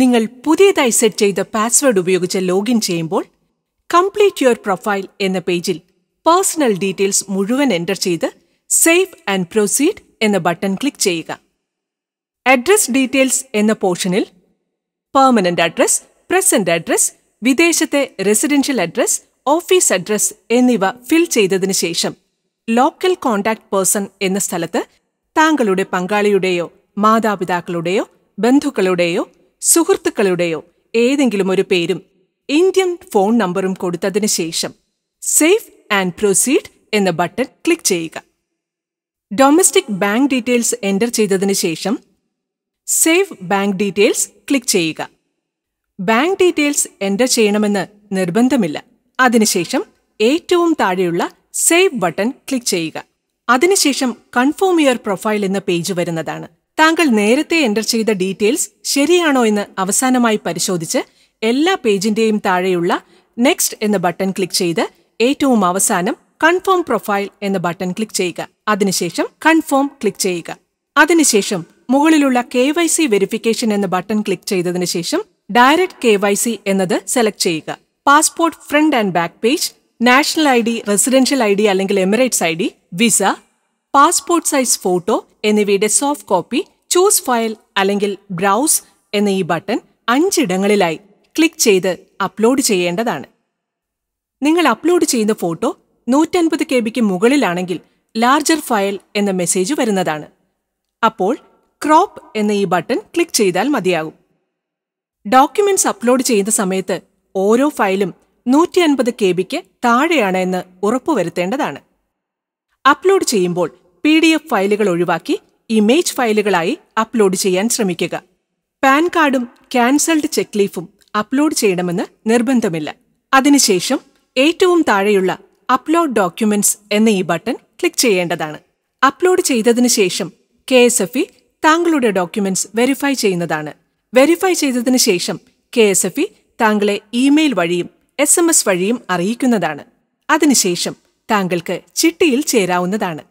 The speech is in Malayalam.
നിങ്ങൾ പുതിയതായി സെറ്റ് ചെയ്ത പാസ്വേഡ് ഉപയോഗിച്ച് ലോഗിൻ ചെയ്യുമ്പോൾ കംപ്ലീറ്റ് യുവർ പ്രൊഫൈൽ എന്ന പേജിൽ പേഴ്സണൽ ഡീറ്റെയിൽസ് മുഴുവൻ എൻ്റർ ചെയ്ത് സേവ് ആൻഡ് പ്രൊസീഡ് എന്ന ബട്ടൺ ക്ലിക്ക് ചെയ്യുക അഡ്രസ് ഡീറ്റെയിൽസ് എന്ന പോർഷനിൽ പെർമനന്റ് അഡ്രസ് പ്രസന്റ് അഡ്രസ് വിദേശത്തെ റെസിഡൻഷ്യൽ അഡ്രസ് ഓഫീസ് അഡ്രസ് എന്നിവ ഫിൽ ചെയ്തതിനു ശേഷം ലോക്കൽ കോൺടാക്ട് പേഴ്സൺ എന്ന സ്ഥലത്ത് താങ്കളുടെ പങ്കാളിയുടെയോ മാതാപിതാക്കളുടെയോ ബന്ധുക്കളുടെയോ സുഹൃത്തുക്കളുടെയോ ഏതെങ്കിലും ഒരു പേരും ഇന്ത്യൻ ഫോൺ നമ്പറും കൊടുത്തതിന് ശേഷം സേഫ് ആൻഡ് പ്രൊസീഡ് എന്ന ബട്ടൺ ക്ലിക്ക് ചെയ്യുക ഡൊമസ്റ്റിക് ബാങ്ക് ഡീറ്റെയിൽസ് എൻ്റർ ചെയ്തതിന് ശേഷം സേവ് ബാങ്ക് ഡീറ്റെയിൽസ് ക്ലിക്ക് ചെയ്യുക ബാങ്ക് ഡീറ്റെയിൽസ് എൻ്റർ ചെയ്യണമെന്ന് നിർബന്ധമില്ല അതിനുശേഷം ഏറ്റവും താഴെയുള്ള സേവ് ബട്ടൺ ക്ലിക്ക് ചെയ്യുക അതിനുശേഷം കൺഫേം യുവർ പ്രൊഫൈൽ എന്ന പേജ് വരുന്നതാണ് താങ്കൾ നേരത്തെ എൻ്റർ ചെയ്ത ഡീറ്റെയിൽസ് ശരിയാണോ എന്ന് അവസാനമായി പരിശോധിച്ച് എല്ലാ പേജിന്റെയും താഴെയുള്ള നെക്സ്റ്റ് എന്ന ബട്ടൺ ക്ലിക്ക് ചെയ്ത് ഏറ്റവും അവസാനം കൺഫേം പ്രൊഫൈൽ എന്ന ബട്ടൺ ക്ലിക്ക് ചെയ്യുക അതിനുശേഷം കൺഫേം ക്ലിക്ക് ചെയ്യുക അതിനുശേഷം മുകളിലുള്ള കെ വൈ സി വെരിഫിക്കേഷൻ എന്ന ബട്ടൺ ക്ലിക്ക് ചെയ്തതിനു ശേഷം ഡയറക്റ്റ് കെ വൈ സി എന്നത് സെലക്ട് ചെയ്യുക passport front and back page national I D residential I D അല്ലെങ്കിൽ Emirates I D visa passport size photo എന്നിവയുടെ സോഫ്റ്റ് കോപ്പി ചൂസ് ഫയൽ അല്ലെങ്കിൽ ബ്രൗസ് എന്ന ഈ ബട്ടൺ അഞ്ചിടങ്ങളിലായി ക്ലിക്ക് ചെയ്ത് അപ്ലോഡ് ചെയ്യേണ്ടതാണ് നിങ്ങൾ അപ്ലോഡ് ചെയ്യുന്ന ഫോട്ടോ നൂറ്റൻപത് കെ ബിക്ക് മുകളിലാണെങ്കിൽ ലാർജർ ഫയൽ എന്ന മെസ്സേജ് വരുന്നതാണ് അപ്പോൾ ക്രോപ്പ് എന്ന ഈ ബട്ടൺ ക്ലിക്ക് ചെയ്താൽ മതിയാകും ഡോക്യുമെന്റ്സ് അപ്ലോഡ് ചെയ്യുന്ന സമയത്ത് ഓരോ ഫയലും നൂറ്റി അൻപത് കെ ബിക്ക് താഴെയാണ് എന്ന് ഉറപ്പുവരുത്തേണ്ടതാണ് അപ്ലോഡ് ചെയ്യുമ്പോൾ പി ഡി എഫ് ഫയലുകൾ ഒഴിവാക്കി ഇമേജ് ഫയലുകളായി അപ്ലോഡ് ചെയ്യാൻ ശ്രമിക്കുക പാൻ കാർഡും ക്യാൻസൽഡ് ചെക്ക് ലീഫും അപ്ലോഡ് ചെയ്യണമെന്ന് നിർബന്ധമില്ല അതിനുശേഷം ഏറ്റവും താഴെയുള്ള അപ്ലോഡ് ഡോക്യുമെന്റ്സ് എന്ന ഈ ബട്ടൺ ക്ലിക്ക് ചെയ്യേണ്ടതാണ് അപ്ലോഡ് ചെയ്തതിനു ശേഷം കെ എസ് എഫ് ഇ താങ്കളുടെ ഡോക്യുമെന്റ്സ് വെരിഫൈ ചെയ്യുന്നതാണ് വെരിഫൈ ചെയ്തതിനു ശേഷം കെ എസ് എഫ് ഇ താങ്കളെ ഇമെയിൽ വഴിയും എസ് എം എസ് വഴിയും അറിയിക്കുന്നതാണ് അതിനുശേഷം താങ്കൾക്ക് ചിട്ടിയിൽ ചേരാവുന്നതാണ്